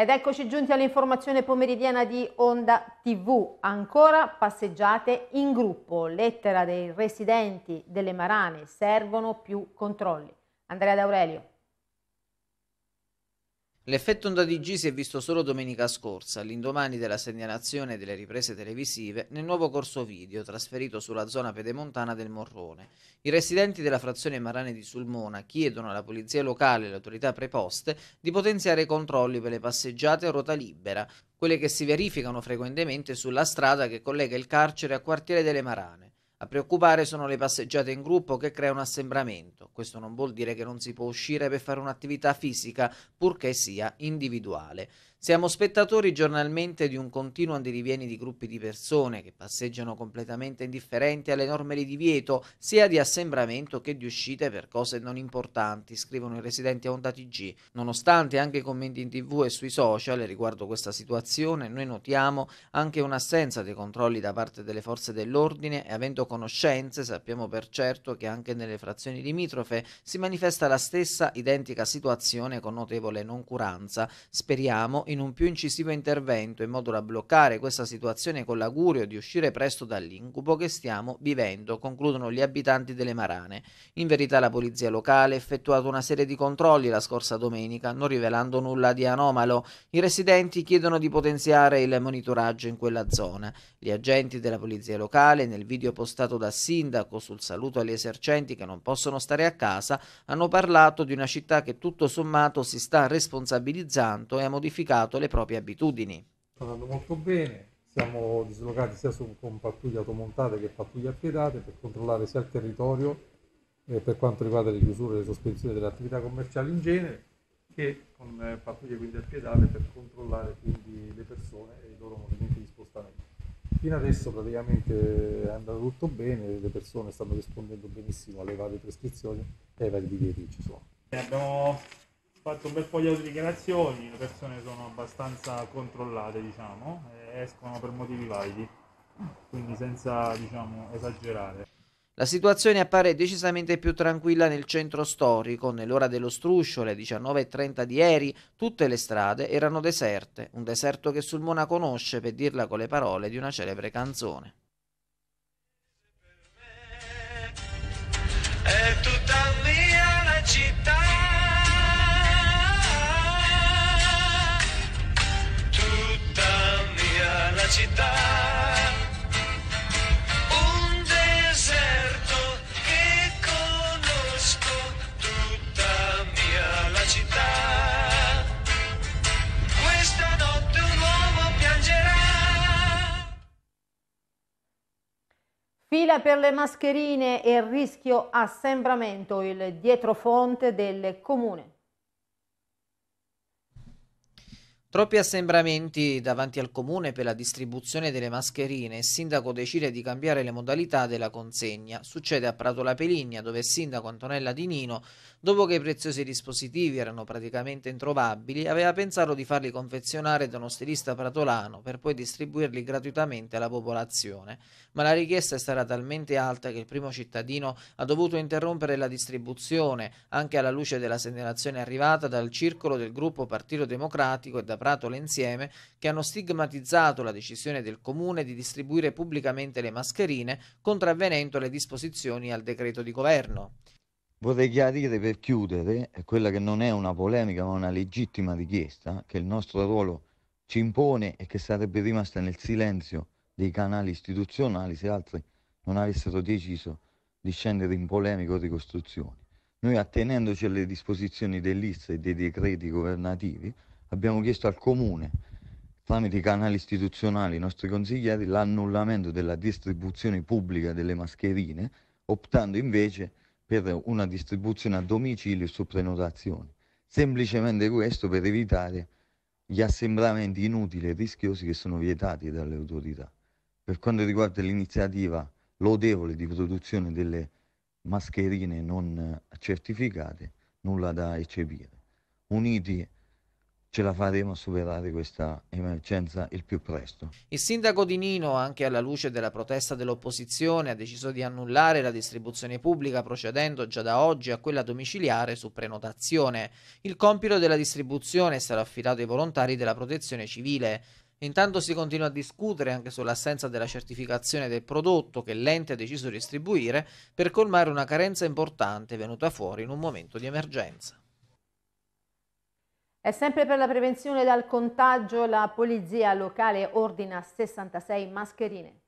Ed eccoci giunti all'informazione pomeridiana di Onda TV. Ancora passeggiate in gruppo. Lettera dei residenti delle Marane. Servono più controlli. Andrea D'Aurelio. L'effetto onda di G si è visto solo domenica scorsa, all'indomani della segnalazione delle riprese televisive, nel nuovo corso video trasferito sulla zona pedemontana del Morrone. I residenti della frazione Marane di Sulmona chiedono alla polizia locale e alle autorità preposte di potenziare i controlli per le passeggiate a ruota libera, quelle che si verificano frequentemente sulla strada che collega il carcere al quartiere delle Marane. A preoccupare sono le passeggiate in gruppo che creano assembramento. Questo non vuol dire che non si può uscire per fare un'attività fisica, purché sia individuale. Siamo spettatori giornalmente di un continuo andirivieni di gruppi di persone che passeggiano completamente indifferenti alle norme di divieto, sia di assembramento che di uscite per cose non importanti, scrivono i residenti a Onda TG. Nonostante anche commenti in tv e sui social riguardo questa situazione, noi notiamo anche un'assenza dei controlli da parte delle forze dell'ordine e avendo conoscenze sappiamo per certo che anche nelle frazioni limitrofe si manifesta la stessa identica situazione con notevole noncuranza. Speriamo in un più incisivo intervento in modo da bloccare questa situazione con l'augurio di uscire presto dall'incubo che stiamo vivendo, concludono gli abitanti delle Marane. In verità la polizia locale ha effettuato una serie di controlli la scorsa domenica, non rivelando nulla di anomalo. I residenti chiedono di potenziare il monitoraggio in quella zona. Gli agenti della polizia locale, nel video postato da sindaco sul saluto agli esercenti che non possono stare a casa, hanno parlato di una città che tutto sommato si sta responsabilizzando e ha modificato cambiato le proprie abitudini. Sta andando molto bene, siamo dislocati sia su, con pattuglie automontate che pattuglie affidate per controllare sia il territorio eh, per quanto riguarda le chiusure e le sospensioni delle attività commerciali in genere che con eh, pattuglie quindi affidate per controllare quindi le persone e i loro movimenti di spostamento. Fino adesso praticamente è andato tutto bene, le persone stanno rispondendo benissimo alle varie prescrizioni e ai vari divieti che ci sono. Abbiamo fatto un bel po' di autodichiarazioni, le persone sono abbastanza controllate, diciamo, escono per motivi validi, quindi senza, diciamo, esagerare. La situazione appare decisamente più tranquilla nel centro storico. Nell'ora dello struscio, alle 19.30 di ieri, tutte le strade erano deserte, un deserto che Sulmona conosce per dirla con le parole di una celebre canzone. È tutta mia la città città. Un deserto che conosco tutta mia la città. Questa notte un uomo piangerà. Fila per le mascherine e rischio assembramento, il dietrofonte del comune. Troppi assembramenti davanti al comune per la distribuzione delle mascherine. Il sindaco decide di cambiare le modalità della consegna. Succede a Prato La Peligna, dove il sindaco Antonella Di Nino Dopo che i preziosi dispositivi erano praticamente introvabili, aveva pensato di farli confezionare da uno stilista pratolano per poi distribuirli gratuitamente alla popolazione, ma la richiesta è stata talmente alta che il primo cittadino ha dovuto interrompere la distribuzione, anche alla luce della segnalazione arrivata dal circolo del gruppo Partito Democratico e da Pratola insieme, che hanno stigmatizzato la decisione del comune di distribuire pubblicamente le mascherine, contravvenendo le disposizioni al decreto di governo. Vorrei chiarire per chiudere quella che non è una polemica ma una legittima richiesta che il nostro ruolo ci impone e che sarebbe rimasta nel silenzio dei canali istituzionali se altri non avessero deciso di scendere in polemica o ricostruzione. Noi attenendoci alle disposizioni dell'ISS e dei decreti governativi abbiamo chiesto al Comune, tramite i canali istituzionali, i nostri consiglieri, l'annullamento della distribuzione pubblica delle mascherine, optando invece per una distribuzione a domicilio su prenotazione. Semplicemente questo per evitare gli assembramenti inutili e rischiosi che sono vietati dalle autorità. Per quanto riguarda l'iniziativa lodevole di produzione delle mascherine non eh, certificate, nulla da eccepire. Uniti ce la faremo a superare questa emergenza il più presto. Il sindaco di Nino, anche alla luce della protesta dell'opposizione, ha deciso di annullare la distribuzione pubblica procedendo già da oggi a quella domiciliare su prenotazione. Il compito della distribuzione sarà affidato ai volontari della protezione civile. Intanto si continua a discutere anche sull'assenza della certificazione del prodotto che l'ente ha deciso di distribuire per colmare una carenza importante venuta fuori in un momento di emergenza. È sempre per la prevenzione dal contagio, la polizia locale ordina 66 mascherine.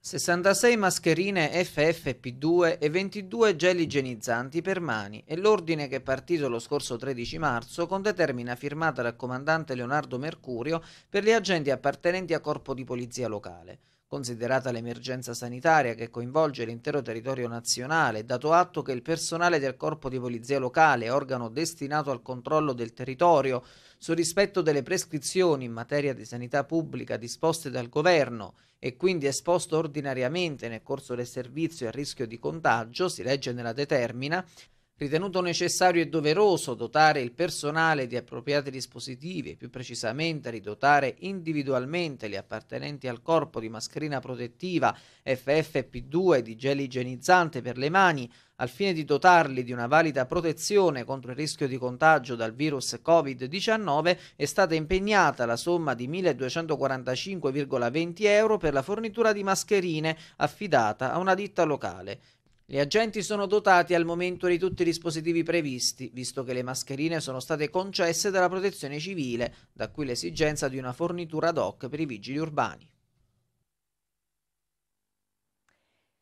66 mascherine FFP2 e 22 gel igienizzanti per mani è l'ordine che è partito lo scorso 13 marzo con determina firmata dal comandante Leonardo Mercurio per gli agenti appartenenti a corpo di polizia locale. Considerata l'emergenza sanitaria che coinvolge l'intero territorio nazionale, dato atto che il personale del Corpo di Polizia Locale, organo destinato al controllo del territorio, sul rispetto delle prescrizioni in materia di sanità pubblica disposte dal Governo e quindi esposto ordinariamente nel corso del servizio al rischio di contagio, si legge nella determina, Ritenuto necessario e doveroso dotare il personale di appropriati dispositivi e più precisamente ridotare individualmente gli appartenenti al corpo di mascherina protettiva FFP2 di gel igienizzante per le mani al fine di dotarli di una valida protezione contro il rischio di contagio dal virus Covid-19 è stata impegnata la somma di 1.245,20 euro per la fornitura di mascherine affidata a una ditta locale. Gli agenti sono dotati al momento di tutti i dispositivi previsti, visto che le mascherine sono state concesse dalla protezione civile, da cui l'esigenza di una fornitura ad hoc per i vigili urbani.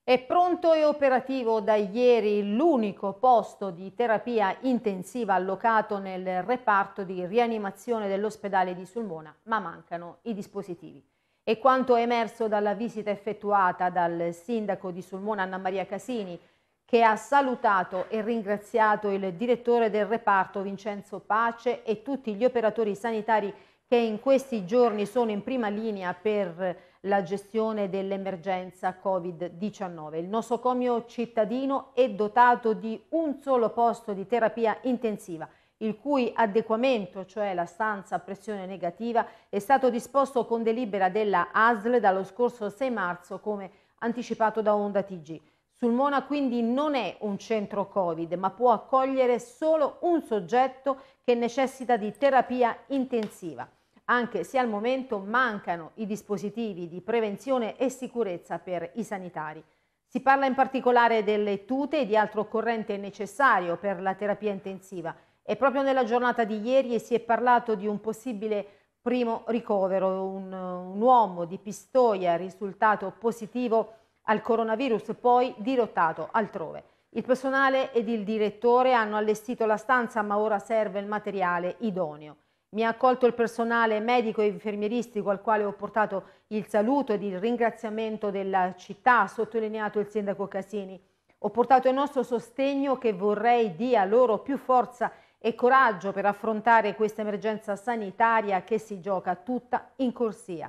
È pronto e operativo da ieri l'unico posto di terapia intensiva allocato nel reparto di rianimazione dell'ospedale di Sulmona, ma mancano i dispositivi e quanto è emerso dalla visita effettuata dal sindaco di Sulmona Anna Maria Casini, che ha salutato e ringraziato il direttore del reparto Vincenzo Pace e tutti gli operatori sanitari che in questi giorni sono in prima linea per la gestione dell'emergenza Covid-19. Il nosocomio cittadino è dotato di un solo posto di terapia intensiva il cui adeguamento, cioè la stanza a pressione negativa, è stato disposto con delibera della ASL dallo scorso 6 marzo come anticipato da Onda TG. Sulmona quindi non è un centro Covid, ma può accogliere solo un soggetto che necessita di terapia intensiva, anche se al momento mancano i dispositivi di prevenzione e sicurezza per i sanitari. Si parla in particolare delle tute e di altro occorrente necessario per la terapia intensiva. E proprio nella giornata di ieri si è parlato di un possibile primo ricovero, un, un uomo di Pistoia risultato positivo al coronavirus, poi dirottato altrove. Il personale ed il direttore hanno allestito la stanza, ma ora serve il materiale idoneo. Mi ha accolto il personale medico e infermieristico al quale ho portato il saluto ed il ringraziamento della città, ha sottolineato il sindaco Casini. Ho portato il nostro sostegno che vorrei dia loro più forza e coraggio per affrontare questa emergenza sanitaria che si gioca tutta in corsia.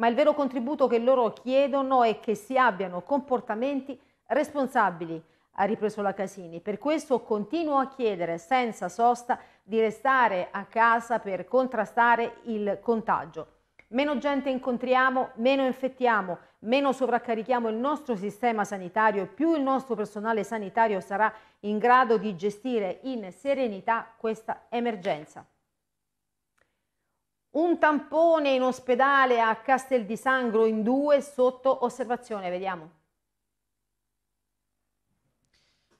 Ma il vero contributo che loro chiedono è che si abbiano comportamenti responsabili, ha ripreso la Casini. Per questo continuo a chiedere senza sosta di restare a casa per contrastare il contagio. Meno gente incontriamo, meno infettiamo, meno sovraccarichiamo il nostro sistema sanitario e più il nostro personale sanitario sarà in grado di gestire in serenità questa emergenza. Un tampone in ospedale a Castel di Sangro in due sotto osservazione, vediamo.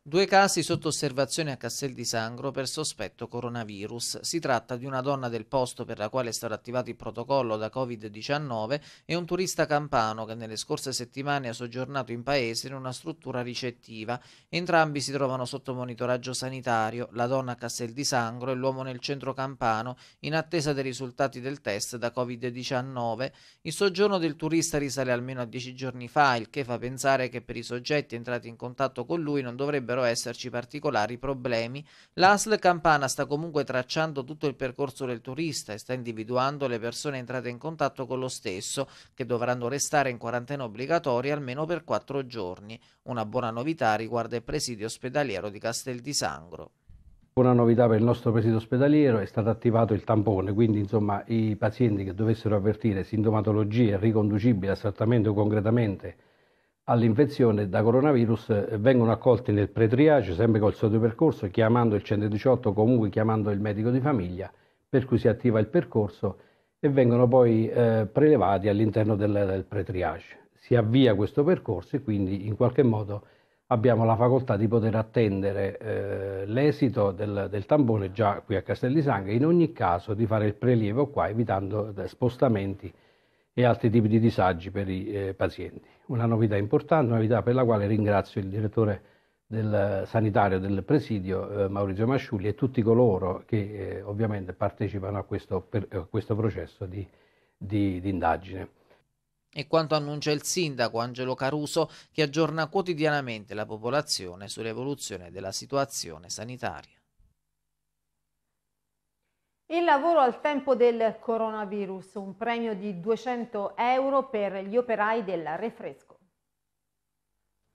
Due casi sotto osservazione a Castel di Sangro per sospetto coronavirus. Si tratta di una donna del posto per la quale è stato attivato il protocollo da Covid-19 e un turista campano che nelle scorse settimane ha soggiornato in paese in una struttura ricettiva. Entrambi si trovano sotto monitoraggio sanitario, la donna a Castel di Sangro e l'uomo nel centro campano, in attesa dei risultati del test da Covid-19. Il soggiorno del turista risale almeno a dieci giorni fa, il che fa pensare che per i soggetti entrati in contatto con lui non dovrebbero potrebbero esserci particolari problemi. L'ASL Campana sta comunque tracciando tutto il percorso del turista e sta individuando le persone entrate in contatto con lo stesso, che dovranno restare in quarantena obbligatoria almeno per quattro giorni. Una buona novità riguarda il presidio ospedaliero di Castel di Sangro. Una novità per il nostro presidio ospedaliero è stato attivato il tampone, quindi insomma, i pazienti che dovessero avvertire sintomatologie riconducibili al trattamento concretamente all'infezione da coronavirus eh, vengono accolti nel pretriage, sempre col solito percorso, chiamando il 118, comunque chiamando il medico di famiglia, per cui si attiva il percorso e vengono poi eh, prelevati all'interno del, del pretriage. Si avvia questo percorso e quindi in qualche modo abbiamo la facoltà di poter attendere eh, l'esito del, del, tampone già qui a Castellisanghe, in ogni caso di fare il prelievo qua evitando eh, spostamenti e altri tipi di disagi per i eh, pazienti una novità importante, una novità per la quale ringrazio il direttore del sanitario del presidio eh, Maurizio Masciulli e tutti coloro che eh, ovviamente partecipano a questo, per, a questo processo di, di, di indagine. E quanto annuncia il sindaco Angelo Caruso che aggiorna quotidianamente la popolazione sull'evoluzione della situazione sanitaria. Il lavoro al tempo del coronavirus, un premio di 200 euro per gli operai della Refresco.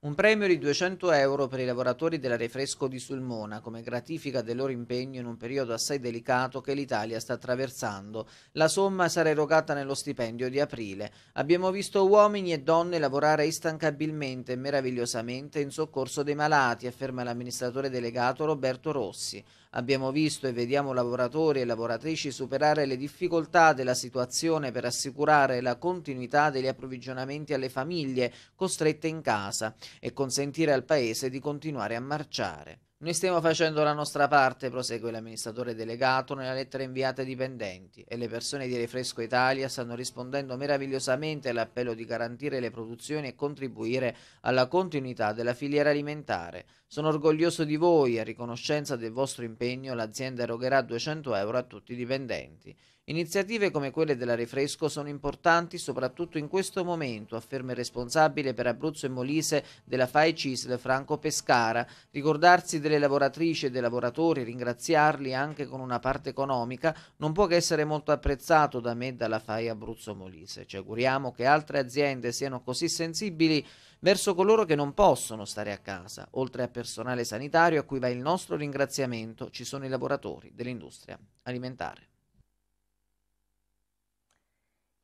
Un premio di 200 euro per i lavoratori della Refresco di Sulmona come gratifica del loro impegno in un periodo assai delicato che l'Italia sta attraversando. La somma sarà erogata nello stipendio di aprile. Abbiamo visto uomini e donne lavorare instancabilmente e meravigliosamente in soccorso dei malati, afferma l'amministratore delegato Roberto Rossi. Abbiamo visto e vediamo lavoratori e lavoratrici superare le difficoltà della situazione per assicurare la continuità degli approvvigionamenti alle famiglie costrette in casa e consentire al Paese di continuare a marciare. Noi stiamo facendo la nostra parte, prosegue l'amministratore delegato nella lettera inviata ai dipendenti e le persone di Refresco Italia stanno rispondendo meravigliosamente all'appello di garantire le produzioni e contribuire alla continuità della filiera alimentare. Sono orgoglioso di voi e a riconoscenza del vostro impegno l'azienda erogherà 200 euro a tutti i dipendenti. Iniziative come quelle della Refresco sono importanti soprattutto in questo momento, afferma il responsabile per Abruzzo e Molise della FAI CISL Franco Pescara. Ricordarsi delle lavoratrici e dei lavoratori, ringraziarli anche con una parte economica, non può che essere molto apprezzato da me e dalla FAI Abruzzo Molise. Ci auguriamo che altre aziende siano così sensibili verso coloro che non possono stare a casa. Oltre al personale sanitario a cui va il nostro ringraziamento, ci sono i lavoratori dell'industria alimentare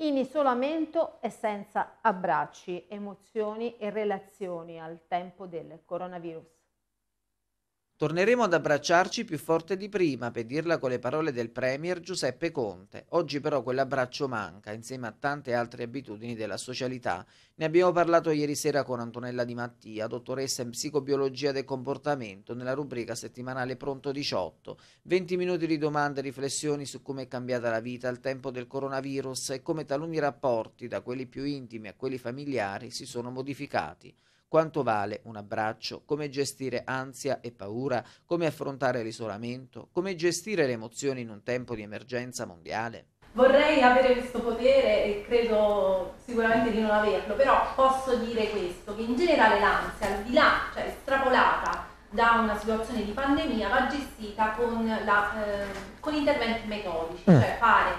in isolamento e senza abbracci, emozioni e relazioni al tempo del coronavirus. Torneremo ad abbracciarci più forte di prima, per dirla con le parole del Premier Giuseppe Conte. Oggi però quell'abbraccio manca, insieme a tante altre abitudini della socialità. Ne abbiamo parlato ieri sera con Antonella Di Mattia, dottoressa in psicobiologia del comportamento, nella rubrica settimanale Pronto 18. 20 minuti di domande e riflessioni su come è cambiata la vita al tempo del coronavirus e come taluni rapporti, da quelli più intimi a quelli familiari, si sono modificati. Quanto vale un abbraccio? Come gestire ansia e paura? Come affrontare l'isolamento? Come gestire le emozioni in un tempo di emergenza mondiale? Vorrei avere questo potere e credo sicuramente di non averlo, però posso dire questo, che in generale l'ansia, al di là, cioè estrapolata da una situazione di pandemia, va gestita con, la, eh, con interventi metodici, mm. cioè fare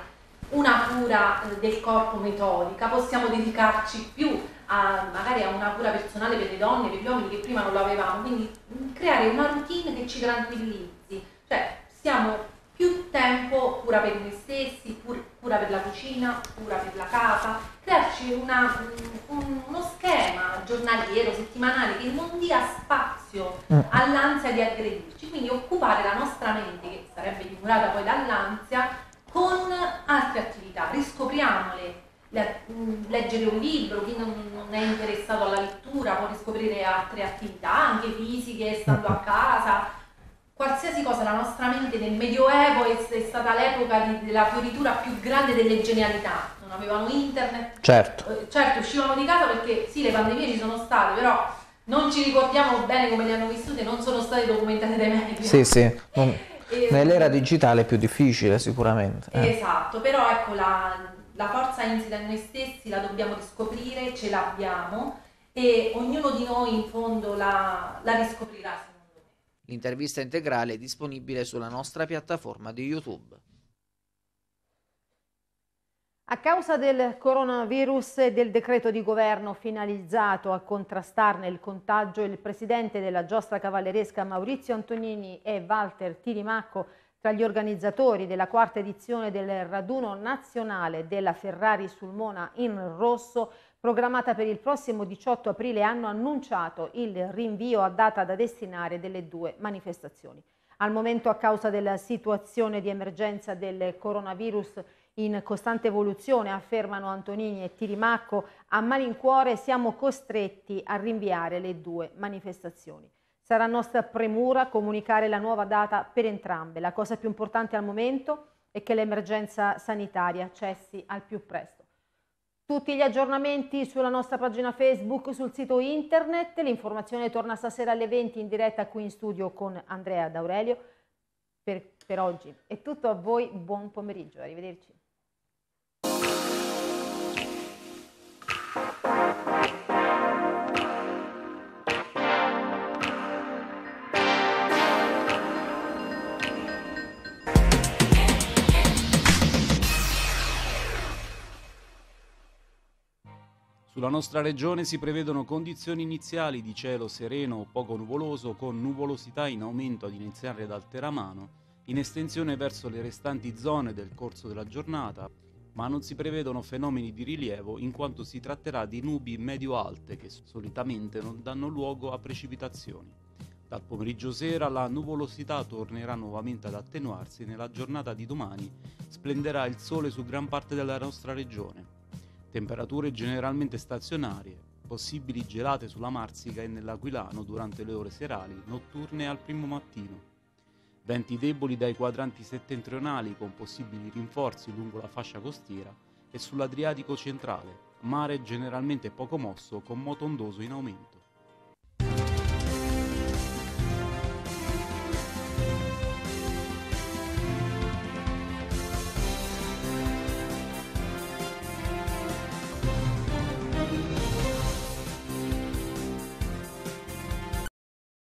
una cura eh, del corpo metodica, possiamo dedicarci più a, magari a una cura personale per le donne, per gli uomini che prima non lo avevamo, quindi mm, creare una routine che ci tranquillizzi, cioè stiamo più tempo cura per noi stessi, pur, cura per la cucina, cura per la casa, crearci una, mm, un, uno schema giornaliero, settimanale che non dia spazio mm. all'ansia di aggredirci, quindi occupare la nostra mente che sarebbe dimorata poi dall'ansia con altre attività, riscopriamole Mm, leggere un libro, chi non, non, è interessato alla lettura può riscoprire altre attività, anche fisiche, stando a casa, qualsiasi cosa, la nostra mente nel Medioevo è, è stata l'epoca di, della fioritura più grande delle genialità, non avevano internet, certo. Eh, certo uscivano di casa perché sì le pandemie ci sono state, però non ci ricordiamo bene come le hanno vissute, non sono state documentate dai medici. Sì, sì. Non... Eh, nell'era digitale è più difficile sicuramente. Eh. Esatto, però ecco la, la forza insita in noi stessi la dobbiamo riscoprire, ce l'abbiamo e ognuno di noi in fondo la, la riscoprirà secondo me. L'intervista integrale è disponibile sulla nostra piattaforma di YouTube. A causa del coronavirus e del decreto di governo finalizzato a contrastarne il contagio, il presidente della giostra cavalleresca Maurizio Antonini e Walter Tirimacco tra gli organizzatori della quarta edizione del raduno nazionale della Ferrari sul Mona in rosso, programmata per il prossimo 18 aprile, hanno annunciato il rinvio a data da destinare delle due manifestazioni. Al momento, a causa della situazione di emergenza del coronavirus in costante evoluzione, affermano Antonini e Tirimacco, a malincuore siamo costretti a rinviare le due manifestazioni. Sarà nostra premura comunicare la nuova data per entrambe. La cosa più importante al momento è che l'emergenza sanitaria cessi al più presto. Tutti gli aggiornamenti sulla nostra pagina Facebook, sul sito internet. L'informazione torna stasera alle 20 in diretta qui in studio con Andrea D'Aurelio. Per, per oggi è tutto a voi, buon pomeriggio, arrivederci. Sulla nostra regione si prevedono condizioni iniziali di cielo sereno o poco nuvoloso con nuvolosità in aumento ad iniziare dal Teramano, in estensione verso le restanti zone del corso della giornata, ma non si prevedono fenomeni di rilievo in quanto si tratterà di nubi medio-alte che solitamente non danno luogo a precipitazioni. Dal pomeriggio sera la nuvolosità tornerà nuovamente ad attenuarsi e nella giornata di domani splenderà il sole su gran parte della nostra regione temperature generalmente stazionarie, possibili gelate sulla Marsica e nell'Aquilano durante le ore serali, notturne al primo mattino. Venti deboli dai quadranti settentrionali con possibili rinforzi lungo la fascia costiera e sull'Adriatico centrale, mare generalmente poco mosso con moto ondoso in aumento.